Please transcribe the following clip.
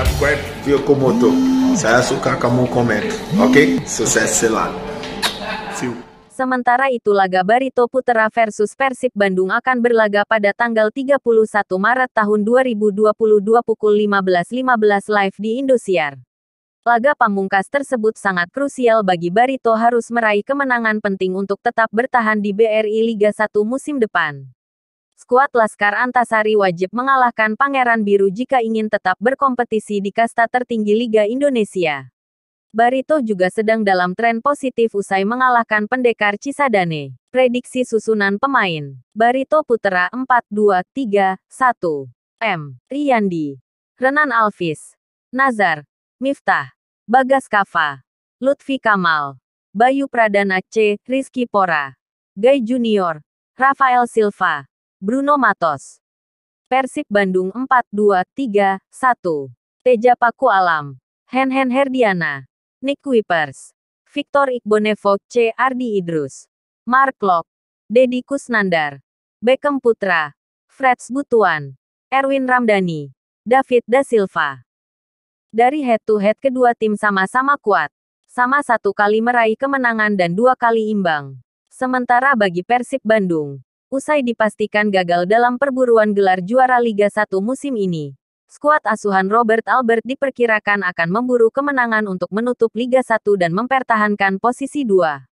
subscribe Saya suka kamu komen. Oke, sukses selalu. Sementara itu laga Barito Putera versus Persib Bandung akan berlaga pada tanggal 31 Maret tahun 2022 pukul 15.15 live di Indosiar. Laga pamungkas tersebut sangat krusial bagi Barito harus meraih kemenangan penting untuk tetap bertahan di BRI Liga 1 musim depan skuad Laskar Antasari wajib mengalahkan Pangeran Biru jika ingin tetap berkompetisi di kasta tertinggi Liga Indonesia. Barito juga sedang dalam tren positif usai mengalahkan pendekar Cisadane. Prediksi susunan pemain. Barito Putera 4-2-3-1. M. Riyandi. Renan Alvis. Nazar. Miftah. Bagas Kava. Lutfi Kamal. Bayu Pradana C. Rizky Pora. Gai Junior. Rafael Silva. Bruno Matos. Persib Bandung 4-2-3-1. Teja Paku Alam. Henhen Herdiana. Nick Wipers. Victor Iqbonevo C. Ardi Idrus. Mark Lok. Dedi Kusnandar. Beckham Putra. Freds Butuan. Erwin Ramdhani. David Da Silva. Dari head to head kedua tim sama-sama kuat sama satu kali meraih kemenangan dan dua kali imbang. Sementara bagi Persib Bandung, usai dipastikan gagal dalam perburuan gelar juara Liga 1 musim ini. Skuad asuhan Robert Albert diperkirakan akan memburu kemenangan untuk menutup Liga 1 dan mempertahankan posisi 2.